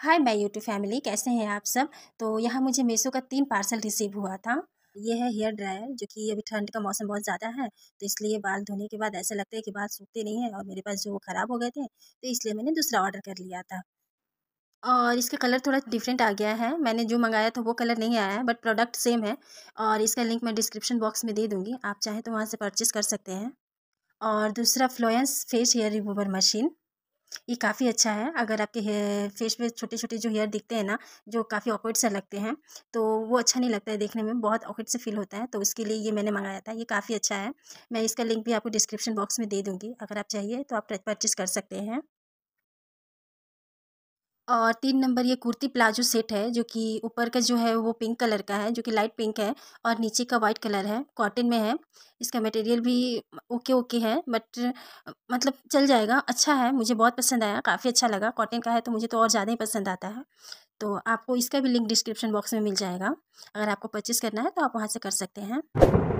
हाय मैं YouTube family कैसे हैं आप सब तो यहाँ मुझे मेसो का तीन पार्सल रिसीव हुआ था ये है हेयर ड्रायर जो कि अभी ठंड का मौसम बहुत ज़्यादा है तो इसलिए बाल धोने के बाद ऐसा लगता है कि बाल सूखते नहीं है और मेरे पास जो ख़राब हो गए थे तो इसलिए मैंने दूसरा ऑर्डर कर लिया था और इसका कलर थोड़ा डिफरेंट आ गया है मैंने जो मंगाया था वो कलर नहीं आया है बट प्रोडक्ट सेम है और इसका लिंक मैं डिस्क्रिप्शन बॉक्स में दे दूँगी आप चाहें तो वहाँ से परचेज़ कर सकते हैं और दूसरा flawless face hair remover machine ये काफ़ी अच्छा है अगर आपके फेस पे छोटे छोटे जो हेयर दिखते हैं ना जो काफ़ी ऑकवर्ड से लगते हैं तो वो अच्छा नहीं लगता है देखने में बहुत ऑकवर्ड से फील होता है तो उसके लिए ये मैंने मंगाया था ये काफ़ी अच्छा है मैं इसका लिंक भी आपको डिस्क्रिप्शन बॉक्स में दे दूँगी अगर आप चाहिए तो आप परचेज़ कर सकते हैं और तीन नंबर ये कुर्ती प्लाजो सेट है जो कि ऊपर का जो है वो पिंक कलर का है जो कि लाइट पिंक है और नीचे का वाइट कलर है कॉटन में है इसका मटेरियल भी ओके ओके है बट मतलब चल जाएगा अच्छा है मुझे बहुत पसंद आया काफ़ी अच्छा लगा कॉटन का है तो मुझे तो और ज़्यादा ही पसंद आता है तो आपको इसका भी लिंक डिस्क्रिप्शन बॉक्स में मिल जाएगा अगर आपको परचेस करना है तो आप वहाँ से कर सकते हैं